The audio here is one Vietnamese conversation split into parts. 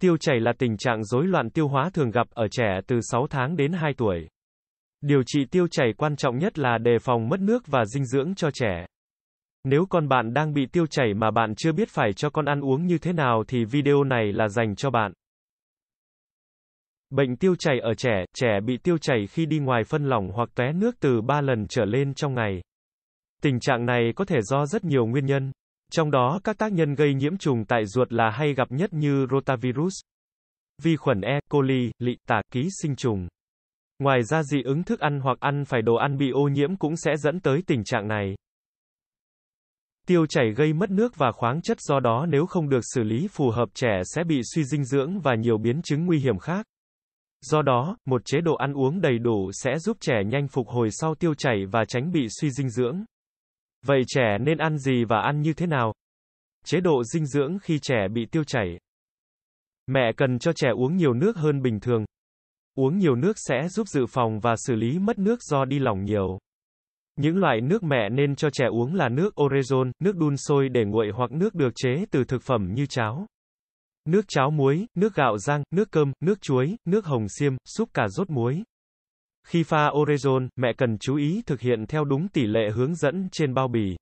Tiêu chảy là tình trạng rối loạn tiêu hóa thường gặp ở trẻ từ 6 tháng đến 2 tuổi. Điều trị tiêu chảy quan trọng nhất là đề phòng mất nước và dinh dưỡng cho trẻ. Nếu con bạn đang bị tiêu chảy mà bạn chưa biết phải cho con ăn uống như thế nào thì video này là dành cho bạn. Bệnh tiêu chảy ở trẻ, trẻ bị tiêu chảy khi đi ngoài phân lỏng hoặc tóe nước từ 3 lần trở lên trong ngày. Tình trạng này có thể do rất nhiều nguyên nhân, trong đó các tác nhân gây nhiễm trùng tại ruột là hay gặp nhất như rotavirus, vi khuẩn E. coli, lị, tả, ký sinh trùng. Ngoài ra dị ứng thức ăn hoặc ăn phải đồ ăn bị ô nhiễm cũng sẽ dẫn tới tình trạng này. Tiêu chảy gây mất nước và khoáng chất do đó nếu không được xử lý phù hợp trẻ sẽ bị suy dinh dưỡng và nhiều biến chứng nguy hiểm khác. Do đó, một chế độ ăn uống đầy đủ sẽ giúp trẻ nhanh phục hồi sau tiêu chảy và tránh bị suy dinh dưỡng. Vậy trẻ nên ăn gì và ăn như thế nào? Chế độ dinh dưỡng khi trẻ bị tiêu chảy. Mẹ cần cho trẻ uống nhiều nước hơn bình thường. Uống nhiều nước sẽ giúp dự phòng và xử lý mất nước do đi lỏng nhiều. Những loại nước mẹ nên cho trẻ uống là nước orezon, nước đun sôi để nguội hoặc nước được chế từ thực phẩm như cháo. Nước cháo muối, nước gạo rang, nước cơm, nước chuối, nước hồng xiêm, súp cà rốt muối. Khi pha orezon, mẹ cần chú ý thực hiện theo đúng tỷ lệ hướng dẫn trên bao bì.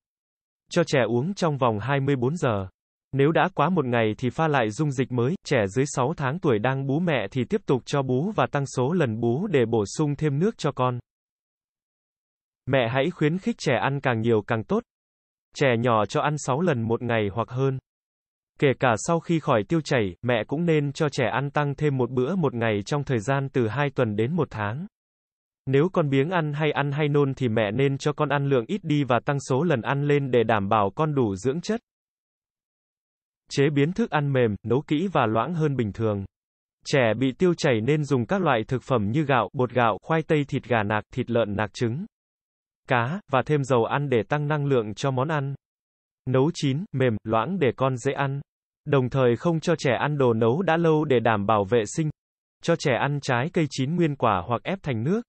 Cho trẻ uống trong vòng 24 giờ. Nếu đã quá một ngày thì pha lại dung dịch mới, trẻ dưới 6 tháng tuổi đang bú mẹ thì tiếp tục cho bú và tăng số lần bú để bổ sung thêm nước cho con. Mẹ hãy khuyến khích trẻ ăn càng nhiều càng tốt. Trẻ nhỏ cho ăn 6 lần một ngày hoặc hơn. Kể cả sau khi khỏi tiêu chảy, mẹ cũng nên cho trẻ ăn tăng thêm một bữa một ngày trong thời gian từ 2 tuần đến 1 tháng. Nếu con biếng ăn hay ăn hay nôn thì mẹ nên cho con ăn lượng ít đi và tăng số lần ăn lên để đảm bảo con đủ dưỡng chất. Chế biến thức ăn mềm, nấu kỹ và loãng hơn bình thường. Trẻ bị tiêu chảy nên dùng các loại thực phẩm như gạo, bột gạo, khoai tây, thịt gà nạc, thịt lợn nạc trứng, cá, và thêm dầu ăn để tăng năng lượng cho món ăn. Nấu chín, mềm, loãng để con dễ ăn. Đồng thời không cho trẻ ăn đồ nấu đã lâu để đảm bảo vệ sinh. Cho trẻ ăn trái cây chín nguyên quả hoặc ép thành nước.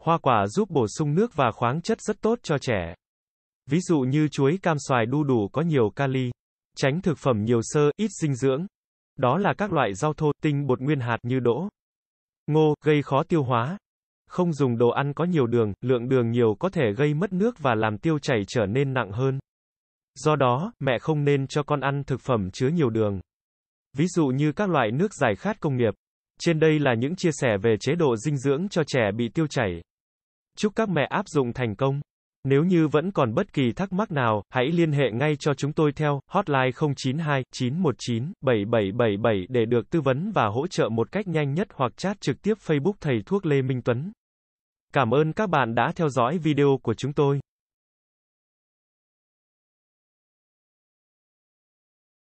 Hoa quả giúp bổ sung nước và khoáng chất rất tốt cho trẻ. Ví dụ như chuối cam xoài đu đủ có nhiều kali. Tránh thực phẩm nhiều sơ ít dinh dưỡng. Đó là các loại rau thô, tinh bột nguyên hạt như đỗ, ngô, gây khó tiêu hóa. Không dùng đồ ăn có nhiều đường, lượng đường nhiều có thể gây mất nước và làm tiêu chảy trở nên nặng hơn. Do đó, mẹ không nên cho con ăn thực phẩm chứa nhiều đường. Ví dụ như các loại nước giải khát công nghiệp. Trên đây là những chia sẻ về chế độ dinh dưỡng cho trẻ bị tiêu chảy. Chúc các mẹ áp dụng thành công. Nếu như vẫn còn bất kỳ thắc mắc nào, hãy liên hệ ngay cho chúng tôi theo hotline 092 919 7777 để được tư vấn và hỗ trợ một cách nhanh nhất hoặc chat trực tiếp Facebook thầy thuốc Lê Minh Tuấn. Cảm ơn các bạn đã theo dõi video của chúng tôi.